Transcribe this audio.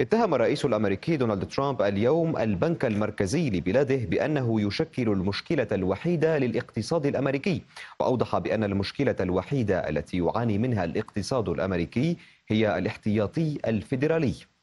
اتهم الرئيس الأمريكي دونالد ترامب اليوم البنك المركزي لبلاده بأنه يشكل المشكلة الوحيدة للاقتصاد الأمريكي وأوضح بأن المشكلة الوحيدة التي يعاني منها الاقتصاد الأمريكي هي الاحتياطي الفيدرالي